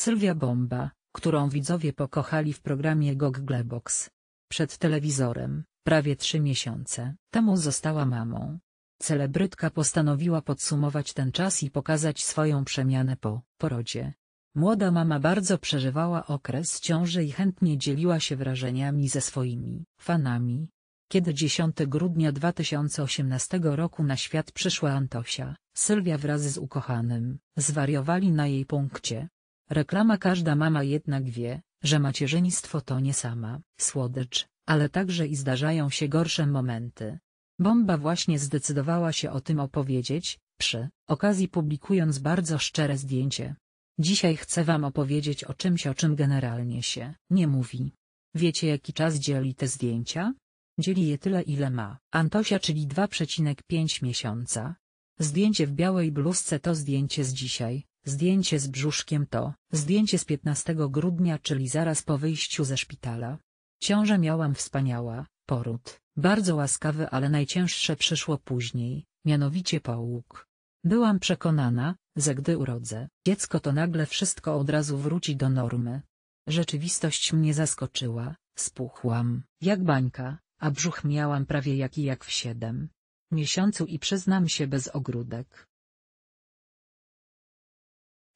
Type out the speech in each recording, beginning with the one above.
Sylwia Bomba, którą widzowie pokochali w programie Google Box. Przed telewizorem, prawie trzy miesiące temu została mamą. Celebrytka postanowiła podsumować ten czas i pokazać swoją przemianę po porodzie. Młoda mama bardzo przeżywała okres ciąży i chętnie dzieliła się wrażeniami ze swoimi fanami. Kiedy 10 grudnia 2018 roku na świat przyszła Antosia, Sylwia wraz z ukochanym, zwariowali na jej punkcie, Reklama każda mama jednak wie, że macierzyństwo to nie sama słodycz, ale także i zdarzają się gorsze momenty. Bomba właśnie zdecydowała się o tym opowiedzieć, przy okazji publikując bardzo szczere zdjęcie. Dzisiaj chcę wam opowiedzieć o czymś o czym generalnie się nie mówi. Wiecie jaki czas dzieli te zdjęcia? Dzieli je tyle ile ma Antosia czyli 2,5 miesiąca. Zdjęcie w białej bluzce to zdjęcie z dzisiaj, Zdjęcie z brzuszkiem to zdjęcie z 15 grudnia, czyli zaraz po wyjściu ze szpitala. Ciążę miałam wspaniała, poród, bardzo łaskawy, ale najcięższe przyszło później, mianowicie połóg. Byłam przekonana, że gdy urodzę dziecko, to nagle wszystko od razu wróci do normy. Rzeczywistość mnie zaskoczyła, spuchłam, jak bańka, a brzuch miałam prawie jaki jak w siedem miesiącu i przyznam się bez ogródek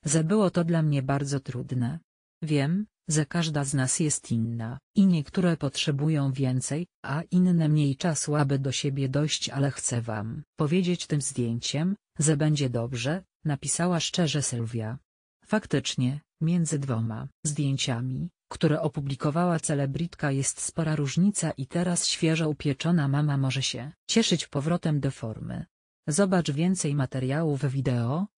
że było to dla mnie bardzo trudne. Wiem, że każda z nas jest inna, i niektóre potrzebują więcej, a inne mniej czasu, aby do siebie dojść, ale chcę wam powiedzieć tym zdjęciem, że będzie dobrze, napisała szczerze Sylwia. Faktycznie, między dwoma zdjęciami, które opublikowała celebrytka, jest spora różnica i teraz świeżo upieczona mama może się cieszyć powrotem do formy. Zobacz więcej materiałów wideo,